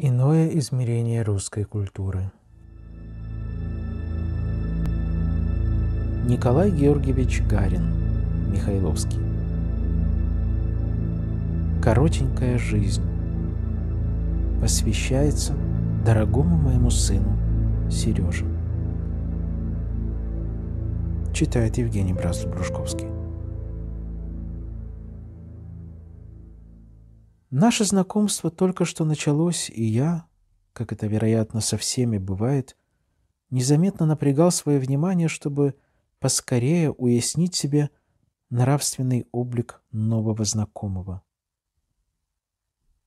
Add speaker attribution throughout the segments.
Speaker 1: Иное измерение русской культуры. Николай Георгиевич Гарин, Михайловский. Коротенькая жизнь посвящается дорогому моему сыну Сереже. Читает Евгений Братс-Брушковский. Наше знакомство только что началось, и я, как это, вероятно, со всеми бывает, незаметно напрягал свое внимание, чтобы поскорее уяснить себе нравственный облик нового знакомого.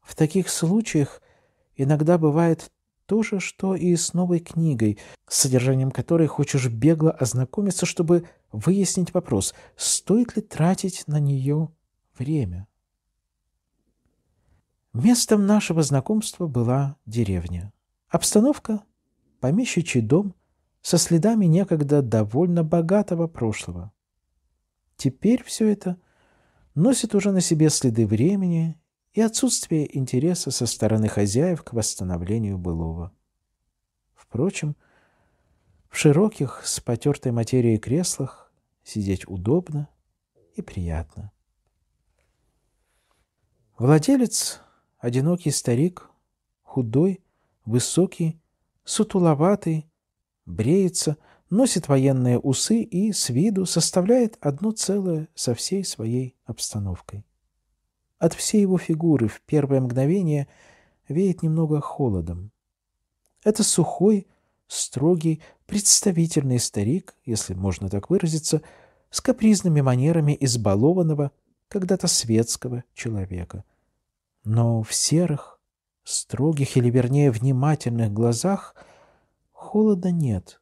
Speaker 1: В таких случаях иногда бывает то же, что и с новой книгой, с содержанием которой хочешь бегло ознакомиться, чтобы выяснить вопрос, стоит ли тратить на нее время. Местом нашего знакомства была деревня. Обстановка – помещичий дом со следами некогда довольно богатого прошлого. Теперь все это носит уже на себе следы времени и отсутствие интереса со стороны хозяев к восстановлению былого. Впрочем, в широких, с потертой материей креслах сидеть удобно и приятно. Владелец одинокий старик, худой, высокий, сутуловатый, бреется, носит военные усы и с виду составляет одно целое со всей своей обстановкой. От всей его фигуры в первое мгновение веет немного холодом. Это сухой, строгий, представительный старик, если можно так выразиться, с капризными манерами избалованного, когда-то светского человека – но в серых, строгих или, вернее, внимательных глазах холода нет.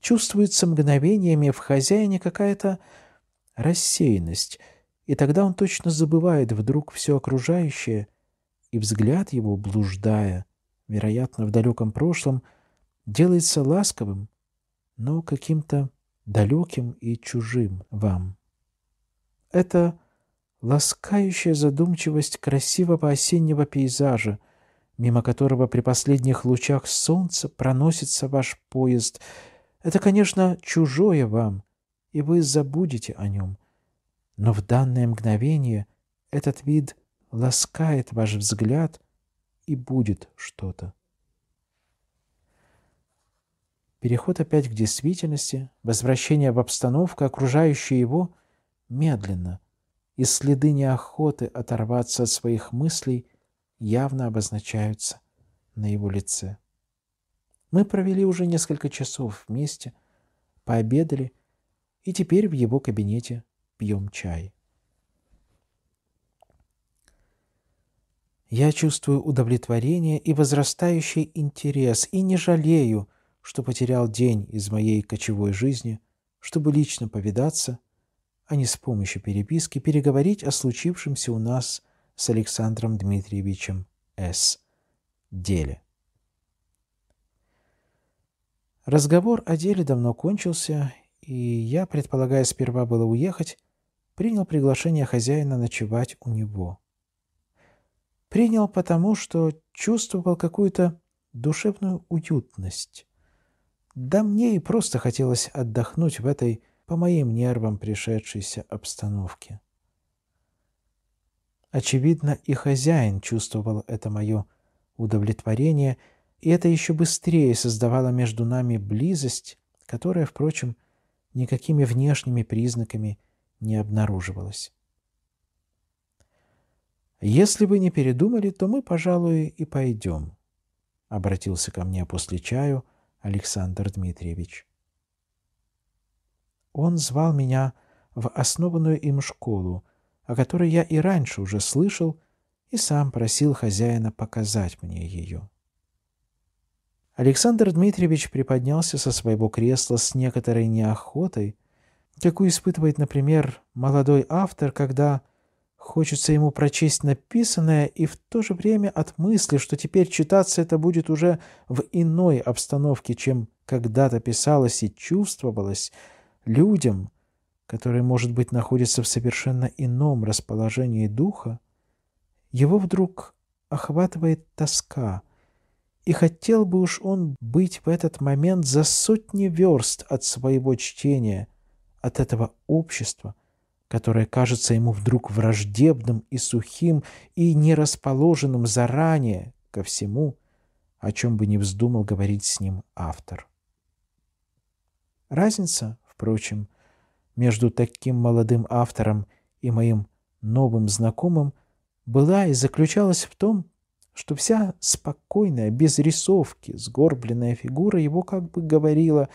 Speaker 1: Чувствуется мгновениями в хозяине какая-то рассеянность, и тогда он точно забывает вдруг все окружающее, и взгляд его, блуждая, вероятно, в далеком прошлом, делается ласковым, но каким-то далеким и чужим вам. Это ласкающая задумчивость красивого осеннего пейзажа, мимо которого при последних лучах солнца проносится ваш поезд. Это, конечно, чужое вам, и вы забудете о нем. Но в данное мгновение этот вид ласкает ваш взгляд, и будет что-то. Переход опять к действительности, возвращение в обстановку, окружающую его, медленно — и следы неохоты оторваться от своих мыслей явно обозначаются на его лице. Мы провели уже несколько часов вместе, пообедали и теперь в его кабинете пьем чай. Я чувствую удовлетворение и возрастающий интерес, и не жалею, что потерял день из моей кочевой жизни, чтобы лично повидаться а не с помощью переписки, переговорить о случившемся у нас с Александром Дмитриевичем С. деле. Разговор о деле давно кончился, и я, предполагая сперва было уехать, принял приглашение хозяина ночевать у него. Принял потому, что чувствовал какую-то душевную уютность. Да мне и просто хотелось отдохнуть в этой по моим нервам пришедшейся обстановки. Очевидно, и хозяин чувствовал это мое удовлетворение, и это еще быстрее создавало между нами близость, которая, впрочем, никакими внешними признаками не обнаруживалась. «Если вы не передумали, то мы, пожалуй, и пойдем», — обратился ко мне после чаю Александр Дмитриевич. Он звал меня в основанную им школу, о которой я и раньше уже слышал, и сам просил хозяина показать мне ее. Александр Дмитриевич приподнялся со своего кресла с некоторой неохотой, какую испытывает, например, молодой автор, когда хочется ему прочесть написанное, и в то же время от мысли, что теперь читаться это будет уже в иной обстановке, чем когда-то писалось и чувствовалось – людям, которые, может быть, находятся в совершенно ином расположении духа, его вдруг охватывает тоска, и хотел бы уж он быть в этот момент за сотни верст от своего чтения, от этого общества, которое кажется ему вдруг враждебным и сухим и не расположенным заранее ко всему, о чем бы не вздумал говорить с ним автор. Разница Впрочем, между таким молодым автором и моим новым знакомым была и заключалась в том, что вся спокойная, без рисовки, сгорбленная фигура его как бы говорила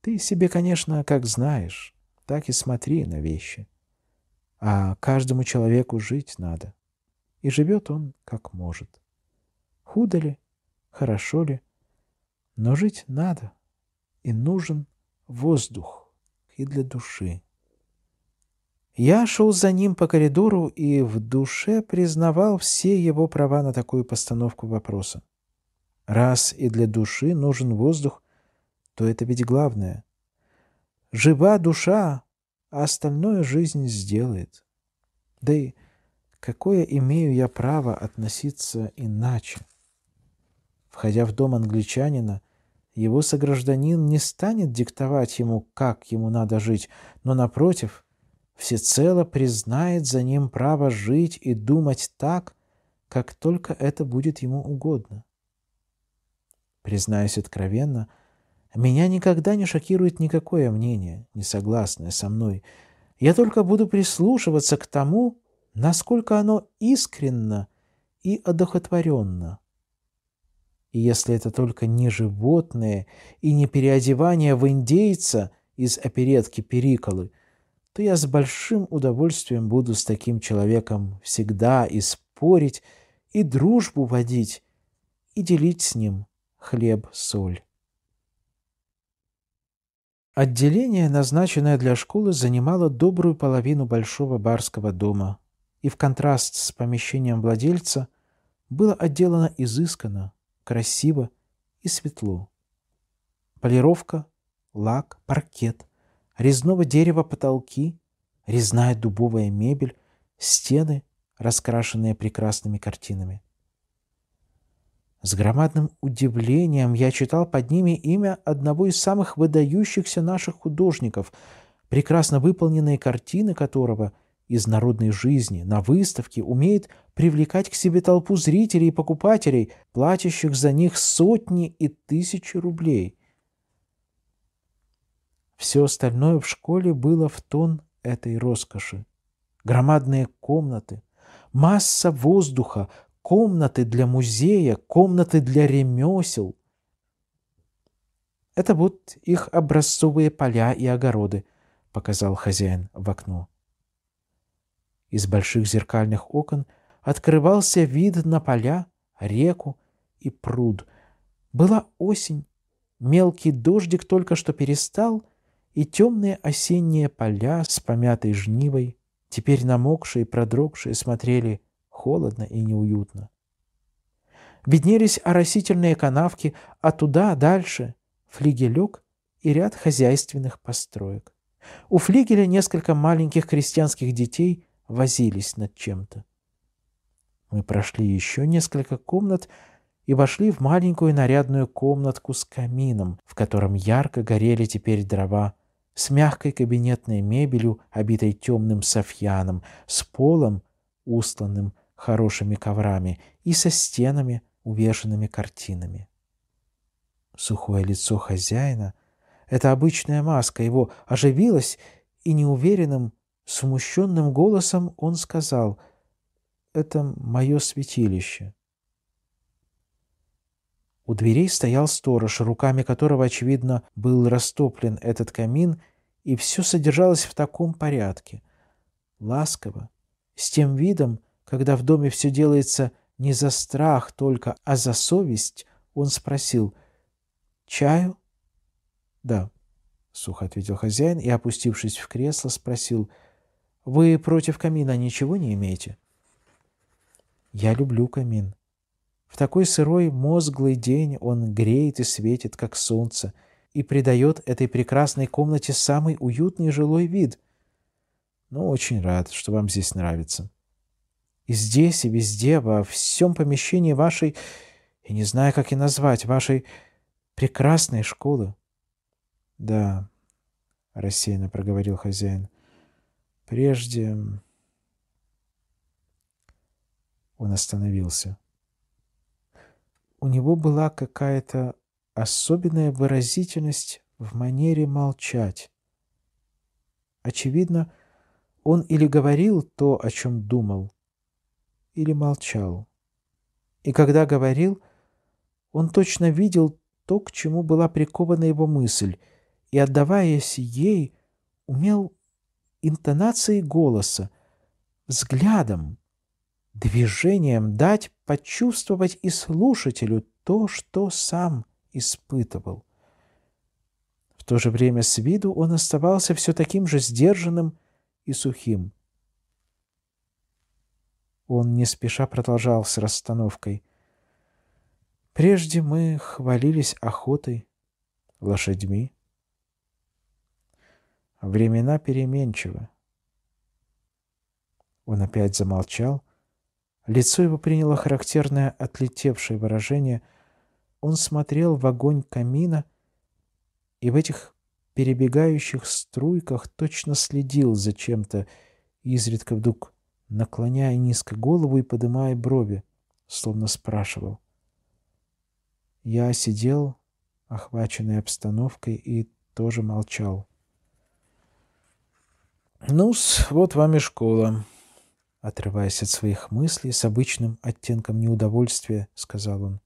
Speaker 1: «Ты себе, конечно, как знаешь, так и смотри на вещи. А каждому человеку жить надо. И живет он как может. Худо ли, хорошо ли, но жить надо и нужен воздух и для души. Я шел за ним по коридору и в душе признавал все его права на такую постановку вопроса. Раз и для души нужен воздух, то это ведь главное. Жива душа, а остальное жизнь сделает. Да и какое имею я право относиться иначе? Входя в дом англичанина, его согражданин не станет диктовать ему, как ему надо жить, но, напротив, всецело признает за ним право жить и думать так, как только это будет ему угодно. Признаюсь откровенно, меня никогда не шокирует никакое мнение, не согласное со мной. Я только буду прислушиваться к тому, насколько оно искренно и одухотворенно. И если это только не животные и не переодевание в индейца из оперетки Периколы, то я с большим удовольствием буду с таким человеком всегда и спорить, и дружбу водить, и делить с ним хлеб-соль. Отделение, назначенное для школы, занимало добрую половину большого барского дома, и в контраст с помещением владельца было отделано изысканно, красиво и светло. Полировка, лак, паркет, резного дерева потолки, резная дубовая мебель, стены, раскрашенные прекрасными картинами. С громадным удивлением я читал под ними имя одного из самых выдающихся наших художников, прекрасно выполненные картины которого – из народной жизни на выставке умеет привлекать к себе толпу зрителей и покупателей, платящих за них сотни и тысячи рублей. Все остальное в школе было в тон этой роскоши. Громадные комнаты, масса воздуха, комнаты для музея, комнаты для ремесел. Это вот их образцовые поля и огороды, показал хозяин в окно. Из больших зеркальных окон открывался вид на поля, реку и пруд. Была осень, мелкий дождик только что перестал, и темные осенние поля с помятой жнивой, теперь намокшие и продрогшие, смотрели холодно и неуютно. Виднелись оросительные канавки, а туда, дальше, флигелек и ряд хозяйственных построек. У флигеля несколько маленьких крестьянских детей возились над чем-то. Мы прошли еще несколько комнат и вошли в маленькую нарядную комнатку с камином, в котором ярко горели теперь дрова, с мягкой кабинетной мебелью, обитой темным софьяном, с полом, устланным хорошими коврами, и со стенами, увешанными картинами. Сухое лицо хозяина — это обычная маска его — оживилось и неуверенным, Смущенным голосом он сказал, «Это мое святилище». У дверей стоял сторож, руками которого, очевидно, был растоплен этот камин, и все содержалось в таком порядке. Ласково, с тем видом, когда в доме все делается не за страх только, а за совесть, он спросил «Чаю?» «Да», — сухо ответил хозяин и, опустившись в кресло, спросил — вы против камина ничего не имеете? Я люблю камин. В такой сырой, мозглый день он греет и светит, как солнце, и придает этой прекрасной комнате самый уютный жилой вид. Ну, очень рад, что вам здесь нравится. И здесь, и везде, во всем помещении вашей, и не знаю, как и назвать, вашей прекрасной школы. — Да, — рассеянно проговорил хозяин, — Прежде он остановился. У него была какая-то особенная выразительность в манере молчать. Очевидно, он или говорил то, о чем думал, или молчал. И когда говорил, он точно видел то, к чему была прикована его мысль, и, отдаваясь ей, умел интонацией голоса, взглядом, движением дать почувствовать и слушателю то, что сам испытывал. В то же время с виду он оставался все таким же сдержанным и сухим. Он не спеша продолжал с расстановкой. Прежде мы хвалились охотой, лошадьми, Времена переменчивы. Он опять замолчал. Лицо его приняло характерное отлетевшее выражение. Он смотрел в огонь камина и в этих перебегающих струйках точно следил за чем-то, изредка вдруг наклоняя низко голову и поднимая брови, словно спрашивал. Я сидел, охваченный обстановкой, и тоже молчал ну вот вам и школа. Отрываясь от своих мыслей, с обычным оттенком неудовольствия, сказал он.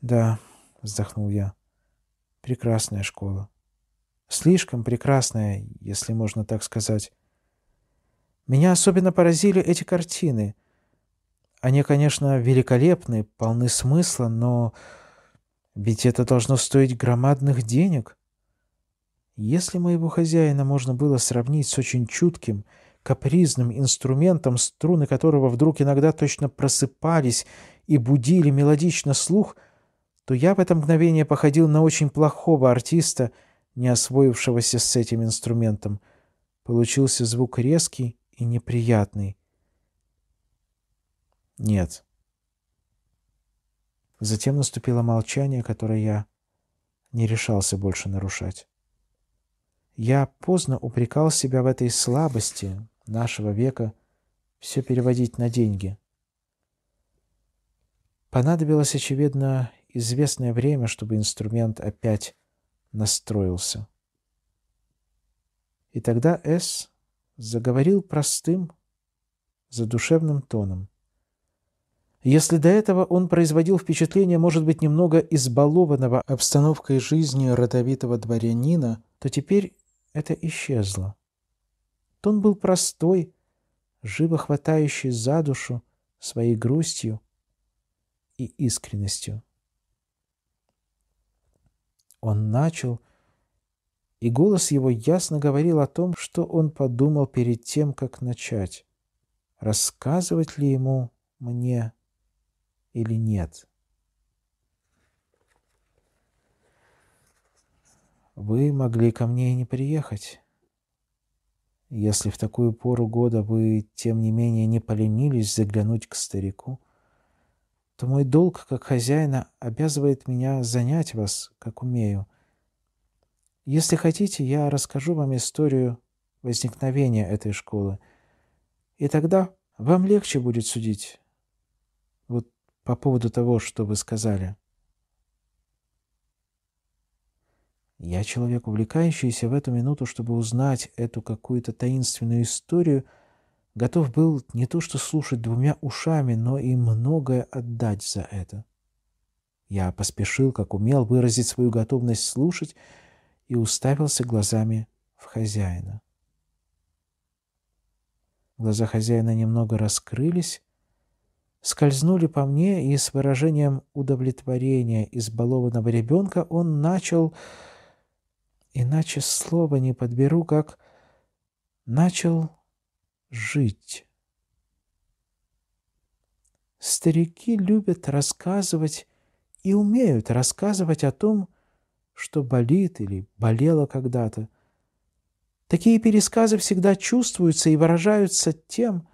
Speaker 1: Да, вздохнул я. Прекрасная школа. Слишком прекрасная, если можно так сказать. Меня особенно поразили эти картины. Они, конечно, великолепны, полны смысла, но ведь это должно стоить громадных денег. Если моего хозяина можно было сравнить с очень чутким, капризным инструментом, струны которого вдруг иногда точно просыпались и будили мелодично слух, то я в это мгновение походил на очень плохого артиста, не освоившегося с этим инструментом. Получился звук резкий и неприятный. Нет. Затем наступило молчание, которое я не решался больше нарушать. Я поздно упрекал себя в этой слабости нашего века все переводить на деньги. Понадобилось, очевидно, известное время, чтобы инструмент опять настроился. И тогда С заговорил простым, задушевным тоном. Если до этого он производил впечатление, может быть, немного избалованного обстановкой жизни родовитого дворянина, то теперь это исчезло. Тон был простой, живо хватающий за душу своей грустью и искренностью. Он начал, и голос его ясно говорил о том, что он подумал перед тем, как начать. Рассказывать ли ему мне или нет? Вы могли ко мне и не приехать. Если в такую пору года вы, тем не менее, не поленились заглянуть к старику, то мой долг как хозяина обязывает меня занять вас, как умею. Если хотите, я расскажу вам историю возникновения этой школы, и тогда вам легче будет судить. Вот по поводу того, что вы сказали. Я человек, увлекающийся в эту минуту, чтобы узнать эту какую-то таинственную историю, готов был не то что слушать двумя ушами, но и многое отдать за это. Я поспешил, как умел, выразить свою готовность слушать и уставился глазами в хозяина. Глаза хозяина немного раскрылись, скользнули по мне, и с выражением удовлетворения избалованного ребенка он начал иначе слова не подберу, как начал жить. Старики любят рассказывать и умеют рассказывать о том, что болит или болело когда-то. Такие пересказы всегда чувствуются и выражаются тем,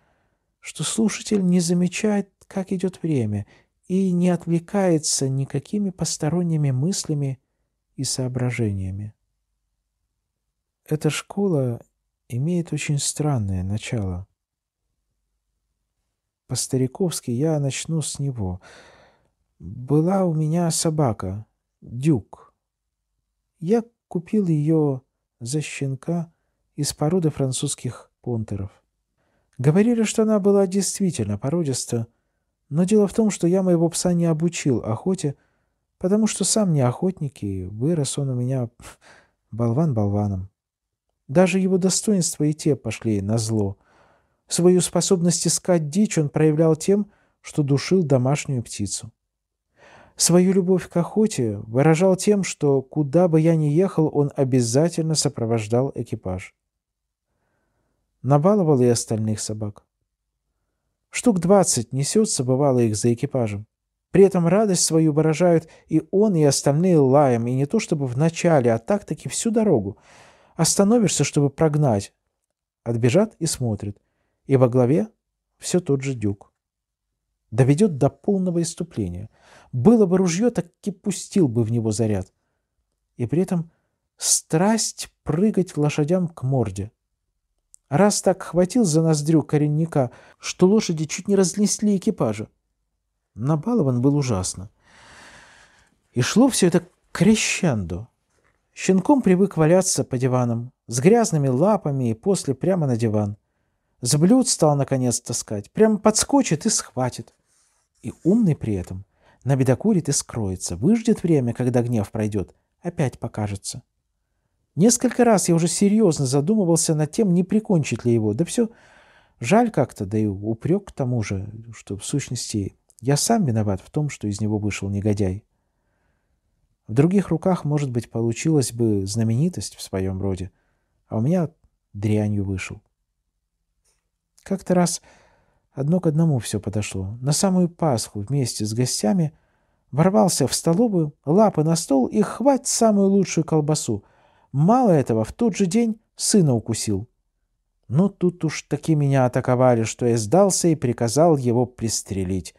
Speaker 1: что слушатель не замечает, как идет время, и не отвлекается никакими посторонними мыслями и соображениями. Эта школа имеет очень странное начало. По-стариковски я начну с него. Была у меня собака, дюк. Я купил ее за щенка из породы французских понтеров. Говорили, что она была действительно породиста, но дело в том, что я моего пса не обучил охоте, потому что сам не охотник, и вырос он у меня болван болваном. Даже его достоинства и те пошли на зло. Свою способность искать дичь он проявлял тем, что душил домашнюю птицу. Свою любовь к охоте выражал тем, что куда бы я ни ехал, он обязательно сопровождал экипаж. Набаловал и остальных собак. Штук двадцать несется, бывало, их за экипажем. При этом радость свою выражают и он, и остальные лаем, и не то чтобы в начале, а так-таки всю дорогу — Остановишься, чтобы прогнать. Отбежат и смотрят. И во главе все тот же дюк. Доведет до полного иступления. Было бы ружье, так и пустил бы в него заряд. И при этом страсть прыгать лошадям к морде. Раз так хватил за ноздрю коренника, что лошади чуть не разнесли экипажа. Набалован был ужасно. И шло все это крещендо. Щенком привык валяться по диванам, с грязными лапами и после прямо на диван. С блюд стал наконец таскать, прямо подскочит и схватит. И умный при этом. Набедокурит и скроется, выждет время, когда гнев пройдет, опять покажется. Несколько раз я уже серьезно задумывался над тем, не прикончить ли его. Да все жаль как-то, да и упрек к тому же, что в сущности я сам виноват в том, что из него вышел негодяй. В других руках, может быть, получилась бы знаменитость в своем роде, а у меня дрянью вышел. Как-то раз одно к одному все подошло. На самую Пасху вместе с гостями ворвался в столовую, лапы на стол и хвать самую лучшую колбасу. Мало этого, в тот же день сына укусил. Но ну, тут уж таки меня атаковали, что я сдался и приказал его пристрелить.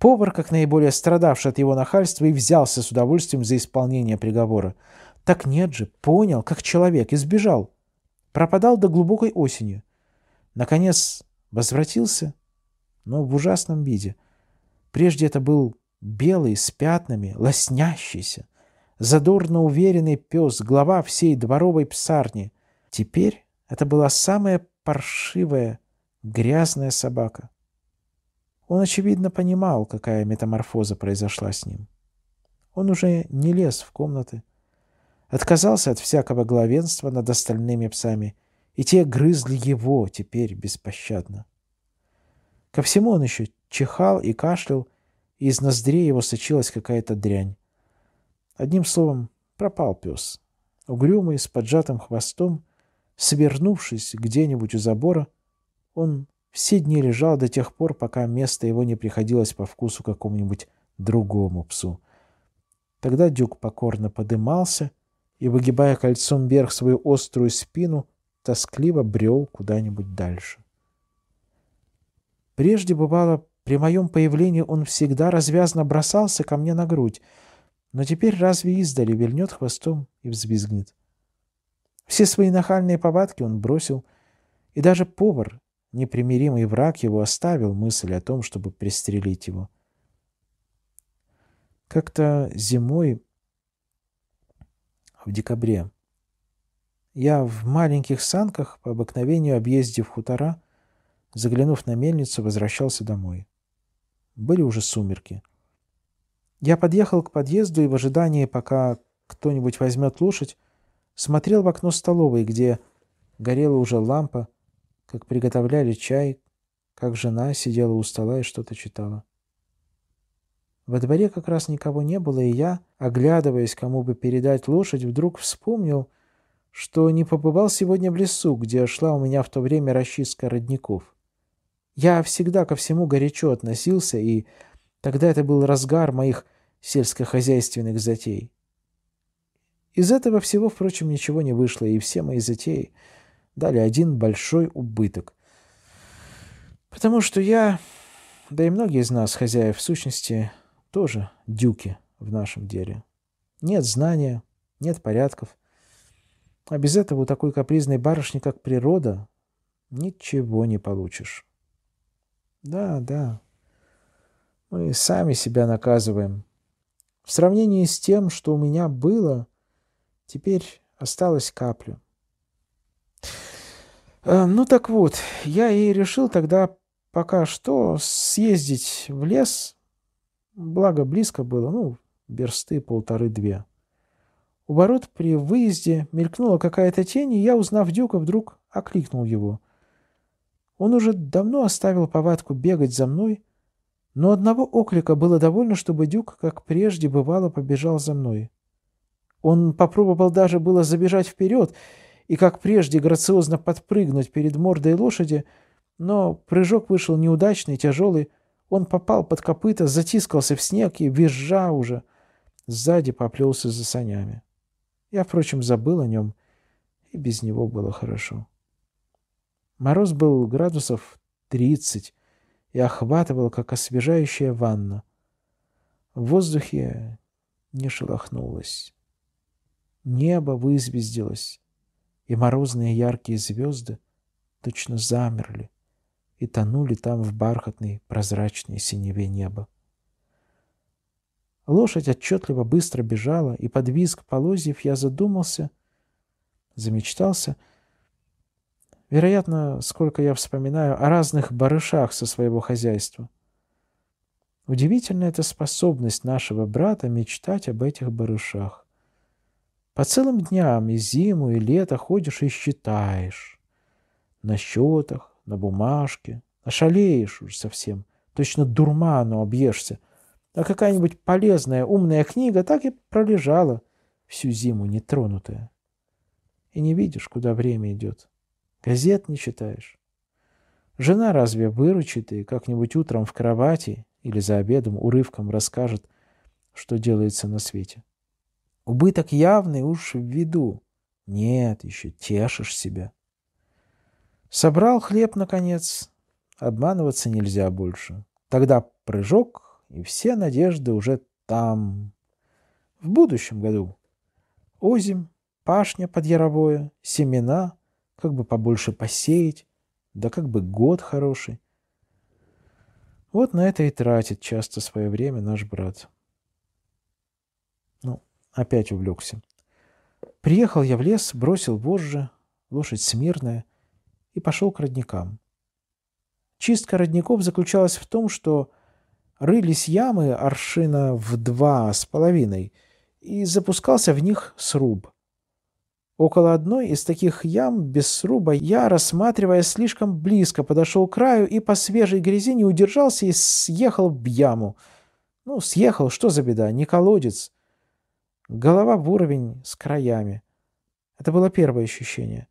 Speaker 1: Повар, как наиболее страдавший от его нахальства, и взялся с удовольствием за исполнение приговора. Так нет же, понял, как человек, избежал, Пропадал до глубокой осени. Наконец возвратился, но в ужасном виде. Прежде это был белый, с пятнами, лоснящийся, задорно уверенный пес, глава всей дворовой псарни. Теперь это была самая паршивая, грязная собака. Он, очевидно, понимал, какая метаморфоза произошла с ним. Он уже не лез в комнаты, отказался от всякого главенства над остальными псами, и те грызли его теперь беспощадно. Ко всему он еще чихал и кашлял, и из ноздрей его сочилась какая-то дрянь. Одним словом, пропал пес. Угрюмый, с поджатым хвостом, свернувшись где-нибудь у забора, он все дни лежал до тех пор, пока место его не приходилось по вкусу какому-нибудь другому псу. Тогда дюк покорно подымался и, выгибая кольцом вверх свою острую спину, тоскливо брел куда-нибудь дальше. Прежде бывало, при моем появлении он всегда развязно бросался ко мне на грудь, но теперь разве издали вильнет хвостом и взвизгнет. Все свои нахальные повадки он бросил, и даже повар, Непримиримый враг его оставил мысль о том, чтобы пристрелить его. Как-то зимой, в декабре, я в маленьких санках, по обыкновению объездив хутора, заглянув на мельницу, возвращался домой. Были уже сумерки. Я подъехал к подъезду и в ожидании, пока кто-нибудь возьмет лошадь, смотрел в окно столовой, где горела уже лампа, как приготовляли чай, как жена сидела у стола и что-то читала. Во дворе как раз никого не было, и я, оглядываясь, кому бы передать лошадь, вдруг вспомнил, что не побывал сегодня в лесу, где шла у меня в то время расчистка родников. Я всегда ко всему горячо относился, и тогда это был разгар моих сельскохозяйственных затей. Из этого всего, впрочем, ничего не вышло, и все мои затеи — дали один большой убыток. Потому что я, да и многие из нас, хозяев в сущности, тоже дюки в нашем деле. Нет знания, нет порядков. А без этого у такой капризной барышни, как природа, ничего не получишь. Да, да. Мы сами себя наказываем. В сравнении с тем, что у меня было, теперь осталось каплю. Э, ну так вот, я и решил тогда пока что съездить в лес. Благо, близко было, ну, версты полторы-две. У ворот при выезде мелькнула какая-то тень, и я, узнав Дюка, вдруг окликнул его. Он уже давно оставил повадку бегать за мной, но одного оклика было довольно, чтобы Дюк, как прежде бывало, побежал за мной. Он попробовал даже было забежать вперед — и, как прежде, грациозно подпрыгнуть перед мордой лошади, но прыжок вышел неудачный, тяжелый. Он попал под копыта, затискался в снег и, визжа уже, сзади поплелся за санями. Я, впрочем, забыл о нем, и без него было хорошо. Мороз был градусов тридцать и охватывал, как освежающая ванна. В воздухе не шелохнулось. Небо вызвездилось и морозные яркие звезды точно замерли и тонули там в бархатной прозрачной синеве неба. Лошадь отчетливо быстро бежала, и под визг полозьев я задумался, замечтался. Вероятно, сколько я вспоминаю о разных барышах со своего хозяйства. Удивительна эта способность нашего брата мечтать об этих барышах. По целым дням и зиму, и лето ходишь и считаешь. На счетах, на бумажке. Ошалеешь уже совсем. Точно дурману объешься. А какая-нибудь полезная, умная книга так и пролежала всю зиму нетронутая. И не видишь, куда время идет. Газет не читаешь. Жена разве выручит и как-нибудь утром в кровати или за обедом урывком расскажет, что делается на свете. Убыток явный уж в виду. Нет, еще тешишь себя. Собрал хлеб, наконец. Обманываться нельзя больше. Тогда прыжок, и все надежды уже там. В будущем году. Озим, пашня под Яровое, семена, как бы побольше посеять, да как бы год хороший. Вот на это и тратит часто свое время наш брат опять увлекся. Приехал я в лес, бросил вожжи, лошадь смирная, и пошел к родникам. Чистка родников заключалась в том, что рылись ямы аршина в два с половиной, и запускался в них сруб. Около одной из таких ям без сруба я, рассматривая слишком близко, подошел к краю и по свежей грязи не удержался и съехал в яму. Ну, съехал, что за беда, не колодец. Голова в уровень с краями. Это было первое ощущение.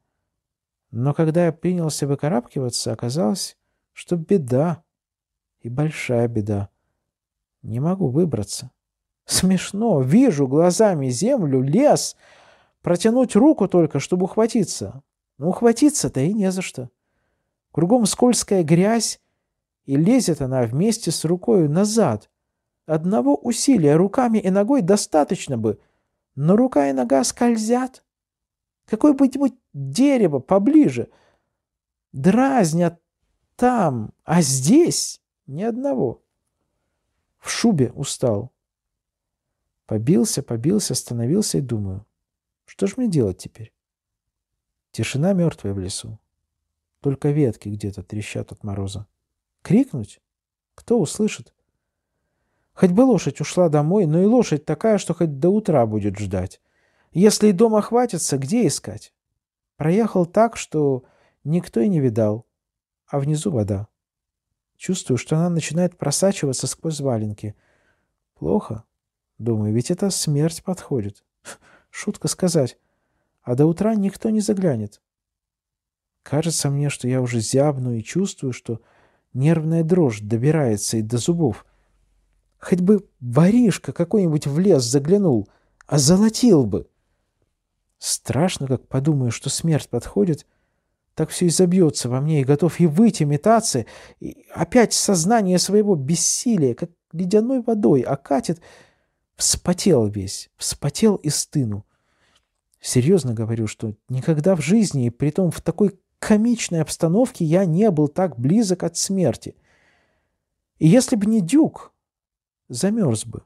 Speaker 1: Но когда я принялся выкарабкиваться, оказалось, что беда. И большая беда. Не могу выбраться. Смешно. Вижу глазами землю, лес. Протянуть руку только, чтобы ухватиться. Но ухватиться-то и не за что. Кругом скользкая грязь, и лезет она вместе с рукой назад. Одного усилия руками и ногой достаточно бы, но рука и нога скользят. Какое-нибудь дерево поближе дразнят там, а здесь ни одного. В шубе устал. Побился, побился, остановился и думаю, что ж мне делать теперь? Тишина мертвая в лесу. Только ветки где-то трещат от мороза. Крикнуть? Кто услышит? Хоть бы лошадь ушла домой, но и лошадь такая, что хоть до утра будет ждать. Если и дома хватится, где искать? Проехал так, что никто и не видал. А внизу вода. Чувствую, что она начинает просачиваться сквозь валенки. Плохо. Думаю, ведь это смерть подходит. Шутка сказать. А до утра никто не заглянет. Кажется мне, что я уже зябну и чувствую, что нервная дрожь добирается и до зубов. Хоть бы воришка какой-нибудь в лес заглянул, а золотил бы. Страшно, как подумаю, что смерть подходит, так все и забьется во мне, и готов и выйти метаться, и опять сознание своего бессилия, как ледяной водой, окатит. А вспотел весь, вспотел и стыну. Серьезно говорю, что никогда в жизни, и притом в такой комичной обстановке, я не был так близок от смерти. И если бы не Дюк, замерз бы.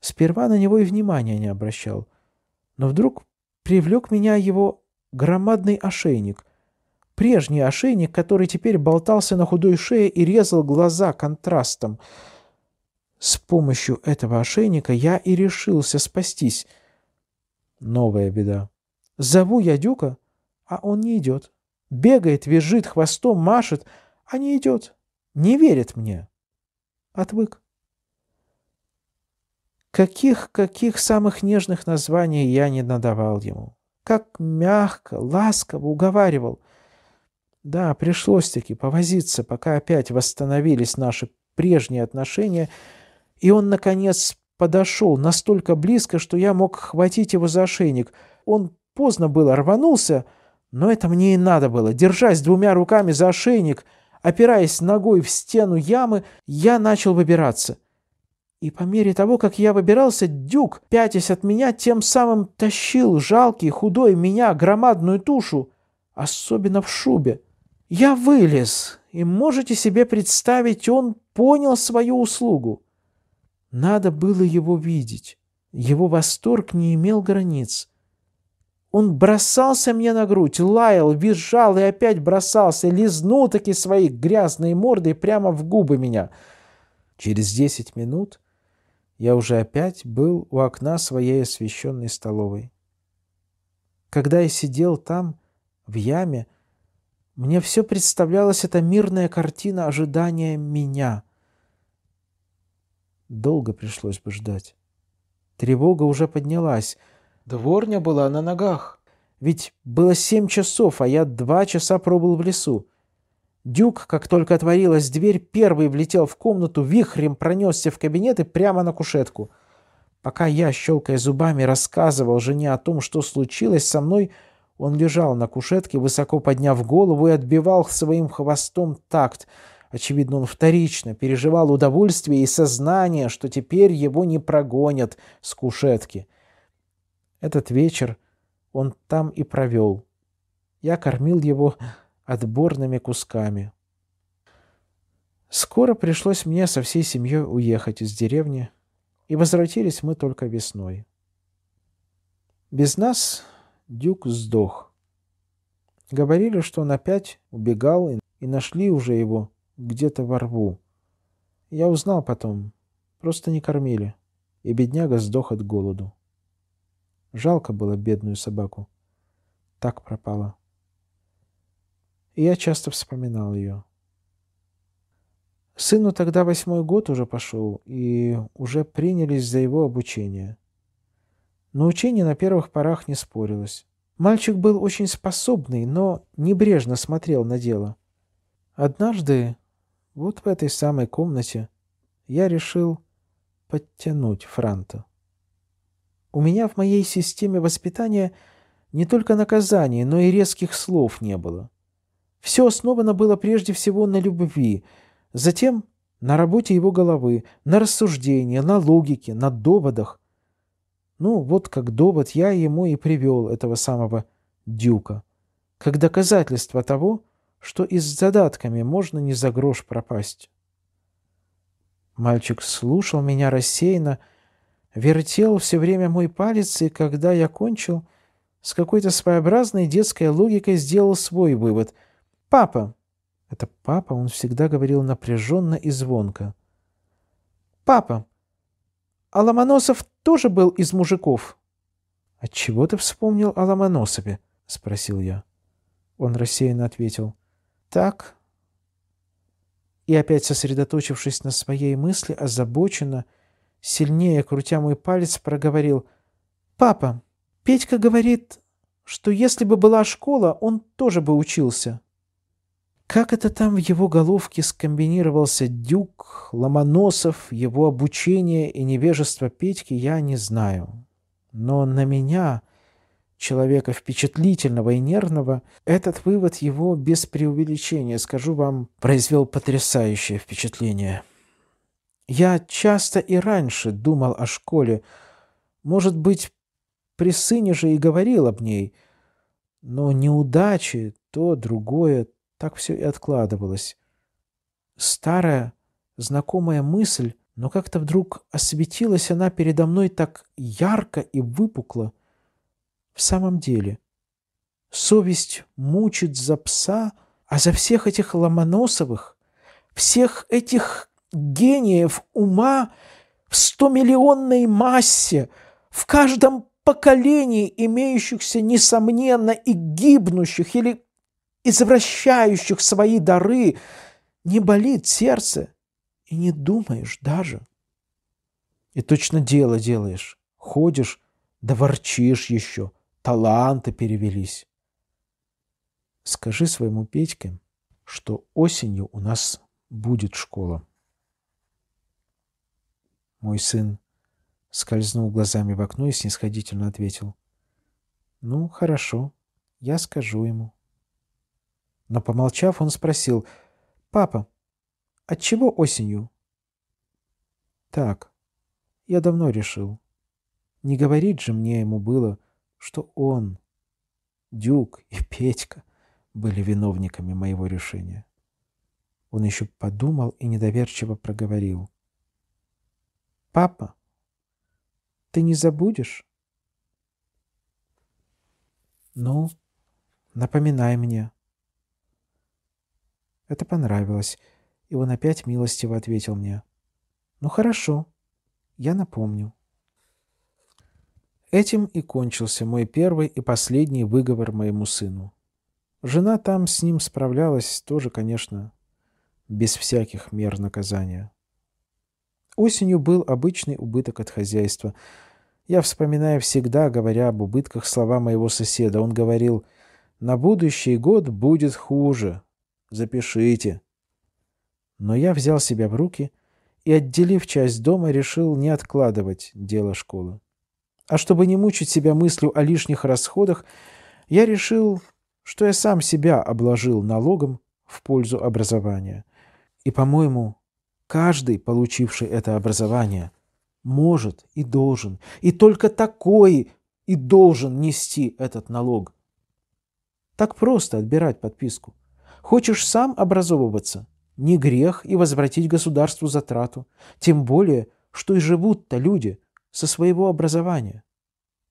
Speaker 1: Сперва на него и внимания не обращал, но вдруг привлек меня его громадный ошейник, прежний ошейник, который теперь болтался на худой шее и резал глаза контрастом. С помощью этого ошейника я и решился спастись. Новая беда. Зову я Дюка, а он не идет. Бегает, визжит, хвостом машет, а не идет. Не верит мне. Отвык. Каких-каких самых нежных названий я не надавал ему. Как мягко, ласково уговаривал. Да, пришлось-таки повозиться, пока опять восстановились наши прежние отношения, и он, наконец, подошел настолько близко, что я мог хватить его за ошейник. Он поздно было рванулся, но это мне и надо было. Держась двумя руками за ошейник — Опираясь ногой в стену ямы, я начал выбираться. И по мере того, как я выбирался, Дюк, пятясь от меня, тем самым тащил жалкий, худой меня громадную тушу, особенно в шубе. Я вылез, и можете себе представить, он понял свою услугу. Надо было его видеть. Его восторг не имел границ. Он бросался мне на грудь, лаял, визжал и опять бросался, лизнул таки свои грязные морды прямо в губы меня. Через десять минут я уже опять был у окна своей освещенной столовой. Когда я сидел там, в яме, мне все представлялось эта мирная картина ожидания меня. Долго пришлось бы ждать. Тревога уже поднялась — Дворня была на ногах. Ведь было семь часов, а я два часа пробыл в лесу. Дюк, как только отворилась дверь, первый влетел в комнату, вихрем пронесся в кабинет и прямо на кушетку. Пока я, щелкая зубами, рассказывал жене о том, что случилось со мной, он лежал на кушетке, высоко подняв голову и отбивал своим хвостом такт. Очевидно, он вторично переживал удовольствие и сознание, что теперь его не прогонят с кушетки. Этот вечер он там и провел. Я кормил его отборными кусками. Скоро пришлось мне со всей семьей уехать из деревни, и возвратились мы только весной. Без нас Дюк сдох. Говорили, что он опять убегал, и нашли уже его где-то во рву. Я узнал потом, просто не кормили, и бедняга сдох от голоду. Жалко было бедную собаку. Так пропала. И я часто вспоминал ее. Сыну тогда восьмой год уже пошел, и уже принялись за его обучение. Но учение на первых порах не спорилось. Мальчик был очень способный, но небрежно смотрел на дело. Однажды, вот в этой самой комнате, я решил подтянуть Франта. У меня в моей системе воспитания не только наказаний, но и резких слов не было. Все основано было прежде всего на любви, затем на работе его головы, на рассуждении, на логике, на доводах. Ну, вот как довод я ему и привел этого самого Дюка, как доказательство того, что и с задатками можно не за грош пропасть. Мальчик слушал меня рассеянно, вертел все время мой палец, и когда я кончил, с какой-то своеобразной детской логикой сделал свой вывод. «Папа!» Это «папа» он всегда говорил напряженно и звонко. «Папа! А Ломоносов тоже был из мужиков?» «А чего ты вспомнил о Ломоносове?» — спросил я. Он рассеянно ответил. «Так». И опять сосредоточившись на своей мысли, озабоченно — сильнее крутя мой палец, проговорил. «Папа, Петька говорит, что если бы была школа, он тоже бы учился». Как это там в его головке скомбинировался Дюк, Ломоносов, его обучение и невежество Петьки, я не знаю. Но на меня, человека впечатлительного и нервного, этот вывод его без преувеличения, скажу вам, произвел потрясающее впечатление. Я часто и раньше думал о школе. Может быть, при сыне же и говорил об ней. Но неудачи, то, другое, так все и откладывалось. Старая, знакомая мысль, но как-то вдруг осветилась она передо мной так ярко и выпукло. В самом деле, совесть мучит за пса, а за всех этих Ломоносовых, всех этих гениев ума в стомиллионной массе, в каждом поколении имеющихся, несомненно, и гибнущих или извращающих свои дары, не болит сердце и не думаешь даже. И точно дело делаешь, ходишь, да ворчишь еще, таланты перевелись. Скажи своему Петьке, что осенью у нас будет школа мой сын. Скользнул глазами в окно и снисходительно ответил. Ну, хорошо, я скажу ему. Но, помолчав, он спросил. Папа, от чего осенью? Так, я давно решил. Не говорить же мне ему было, что он, Дюк и Петька были виновниками моего решения. Он еще подумал и недоверчиво проговорил. Папа, ты не забудешь? Ну, напоминай мне. Это понравилось, и он опять милостиво ответил мне. Ну хорошо, я напомню. Этим и кончился мой первый и последний выговор моему сыну. Жена там с ним справлялась тоже, конечно, без всяких мер наказания. Осенью был обычный убыток от хозяйства. Я вспоминаю всегда, говоря об убытках, слова моего соседа. Он говорил, «На будущий год будет хуже. Запишите». Но я взял себя в руки и, отделив часть дома, решил не откладывать дело школы. А чтобы не мучить себя мыслью о лишних расходах, я решил, что я сам себя обложил налогом в пользу образования. И, по-моему, Каждый, получивший это образование, может и должен, и только такой и должен нести этот налог. Так просто отбирать подписку. Хочешь сам образовываться? Не грех и возвратить государству затрату, тем более, что и живут-то люди со своего образования.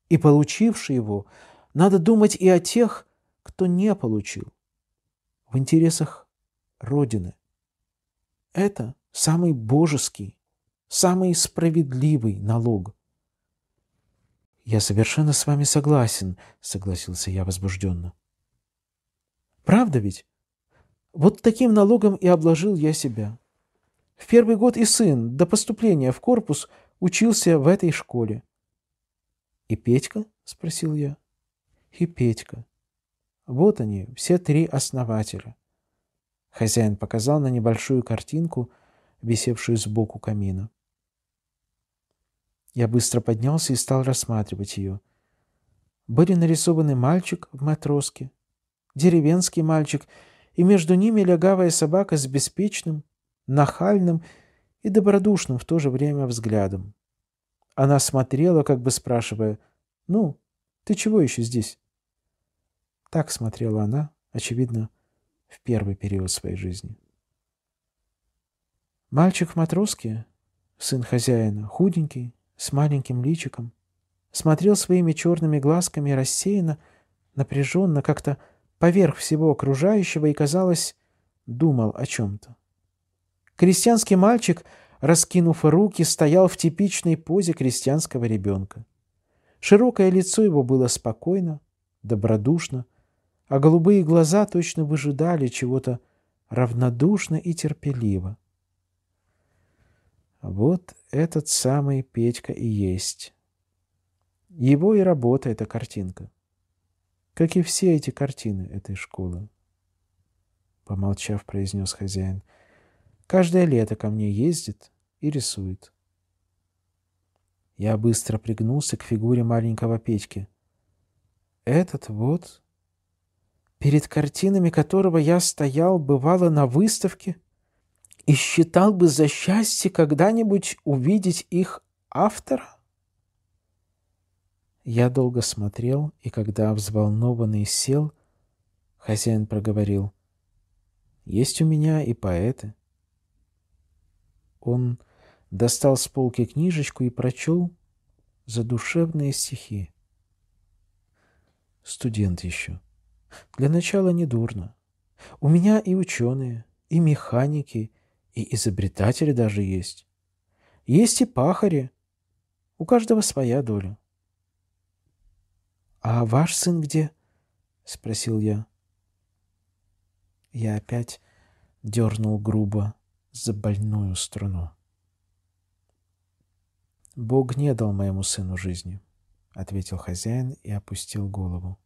Speaker 1: И получившие его, надо думать и о тех, кто не получил. В интересах Родины. Это – самый божеский, самый справедливый налог. «Я совершенно с вами согласен», — согласился я возбужденно. «Правда ведь? Вот таким налогом и обложил я себя. В первый год и сын до поступления в корпус учился в этой школе». «И Петька?» — спросил я. «И Петька. Вот они, все три основателя». Хозяин показал на небольшую картинку — висевшую сбоку камина. Я быстро поднялся и стал рассматривать ее. Были нарисованы мальчик в матроске, деревенский мальчик, и между ними лягавая собака с беспечным, нахальным и добродушным в то же время взглядом. Она смотрела, как бы спрашивая, «Ну, ты чего еще здесь?» Так смотрела она, очевидно, в первый период своей жизни. Мальчик в матроске, сын хозяина, худенький, с маленьким личиком, смотрел своими черными глазками рассеянно, напряженно, как-то поверх всего окружающего и, казалось, думал о чем-то. Крестьянский мальчик, раскинув руки, стоял в типичной позе крестьянского ребенка. Широкое лицо его было спокойно, добродушно, а голубые глаза точно выжидали чего-то равнодушно и терпеливо. Вот этот самый Петька и есть. Его и работа эта картинка. Как и все эти картины этой школы. Помолчав, произнес хозяин. Каждое лето ко мне ездит и рисует. Я быстро пригнулся к фигуре маленького Петьки. Этот вот, перед картинами которого я стоял, бывало, на выставке, и считал бы за счастье когда-нибудь увидеть их автора? Я долго смотрел, и когда взволнованный сел, хозяин проговорил. «Есть у меня и поэты». Он достал с полки книжечку и прочел задушевные стихи. Студент еще. Для начала недурно. У меня и ученые, и механики, и изобретатели даже есть. Есть и пахари. У каждого своя доля. «А ваш сын где?» — спросил я. Я опять дернул грубо за больную струну. «Бог не дал моему сыну жизни», — ответил хозяин и опустил голову.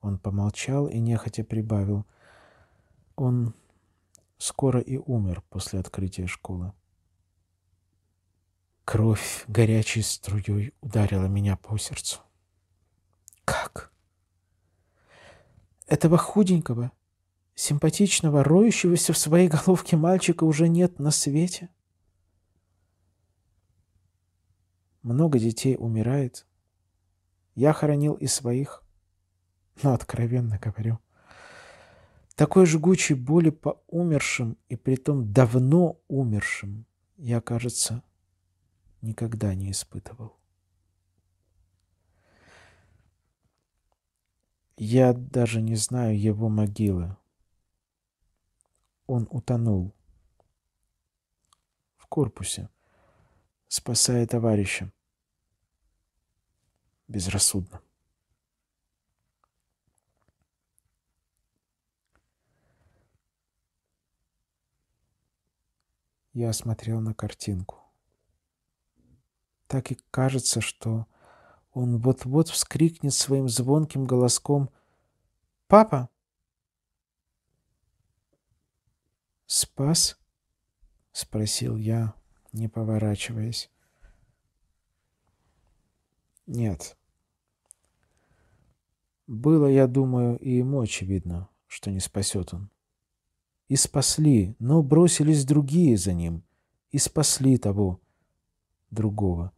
Speaker 1: Он помолчал и нехотя прибавил. «Он скоро и умер после открытия школы. Кровь горячей струей ударила меня по сердцу. Как? Этого худенького, симпатичного, роющегося в своей головке мальчика уже нет на свете. Много детей умирает. Я хоронил и своих, но откровенно говорю, такой жгучей боли по умершим, и притом давно умершим, я, кажется, никогда не испытывал. Я даже не знаю его могилы. Он утонул в корпусе, спасая товарища. Безрассудно. Я смотрел на картинку. Так и кажется, что он вот-вот вскрикнет своим звонким голоском «Папа!» «Спас?» — спросил я, не поворачиваясь. «Нет», было, я думаю, и ему очевидно, что не спасет он и спасли, но бросились другие за ним, и спасли того, другого.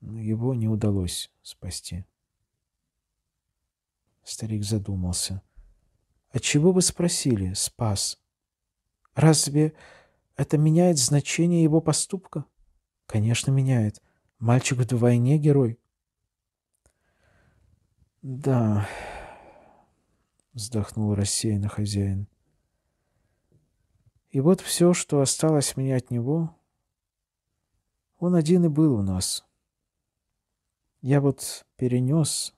Speaker 1: Но его не удалось спасти. Старик задумался. «А чего вы спросили, спас? Разве это меняет значение его поступка?» «Конечно, меняет. Мальчик вдвойне герой». «Да», — вздохнул рассеянно хозяин. И вот все, что осталось мне от него, он один и был у нас. Я вот перенес,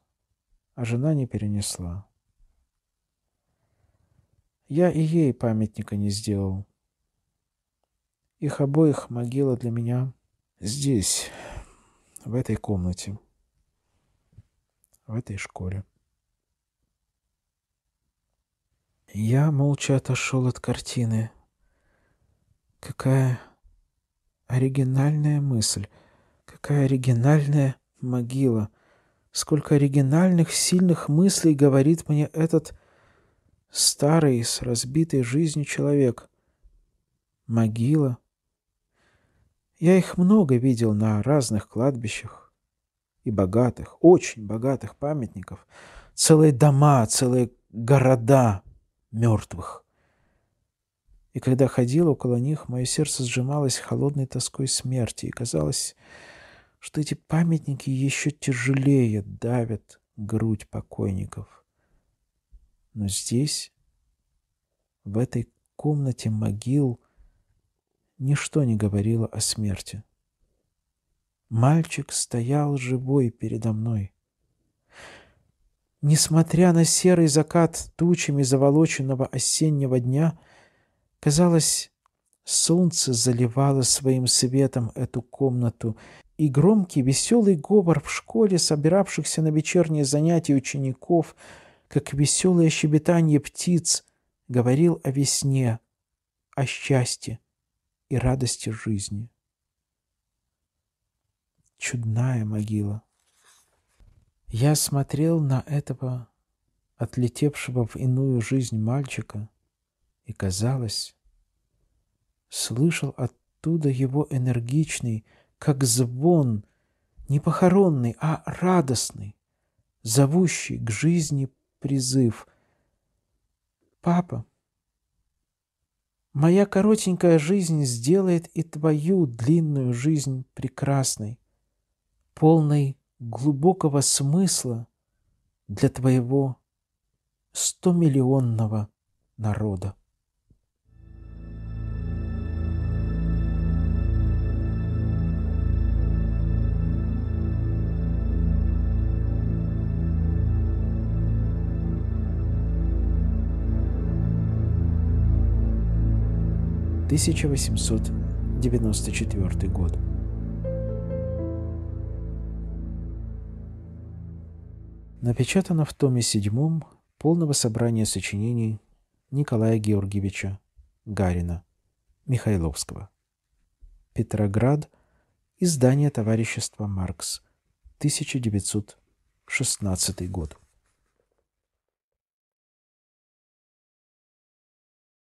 Speaker 1: а жена не перенесла. Я и ей памятника не сделал. Их обоих могила для меня здесь, в этой комнате, в этой школе. Я молча отошел от картины. Какая оригинальная мысль, какая оригинальная могила, сколько оригинальных, сильных мыслей говорит мне этот старый, с разбитой жизнью человек. Могила. Я их много видел на разных кладбищах и богатых, очень богатых памятников. Целые дома, целые города мертвых. И когда ходил около них, мое сердце сжималось холодной тоской смерти, и казалось, что эти памятники еще тяжелее давят грудь покойников. Но здесь, в этой комнате могил, ничто не говорило о смерти. Мальчик стоял живой передо мной. Несмотря на серый закат тучами заволоченного осеннего дня — Казалось, солнце заливало своим светом эту комнату, и громкий веселый говор в школе собиравшихся на вечерние занятия учеников, как веселое щебетание птиц, говорил о весне, о счастье и радости жизни. Чудная могила. Я смотрел на этого отлетевшего в иную жизнь мальчика, и, казалось, слышал оттуда его энергичный, как звон, не похоронный, а радостный, зовущий к жизни призыв. «Папа, моя коротенькая жизнь сделает и твою длинную жизнь прекрасной, полной глубокого смысла для твоего стомиллионного народа. 1894 год. Напечатано в томе 7 полного собрания сочинений Николая Георгиевича Гарина Михайловского. Петроград. Издание товарищества Маркс. 1916 год.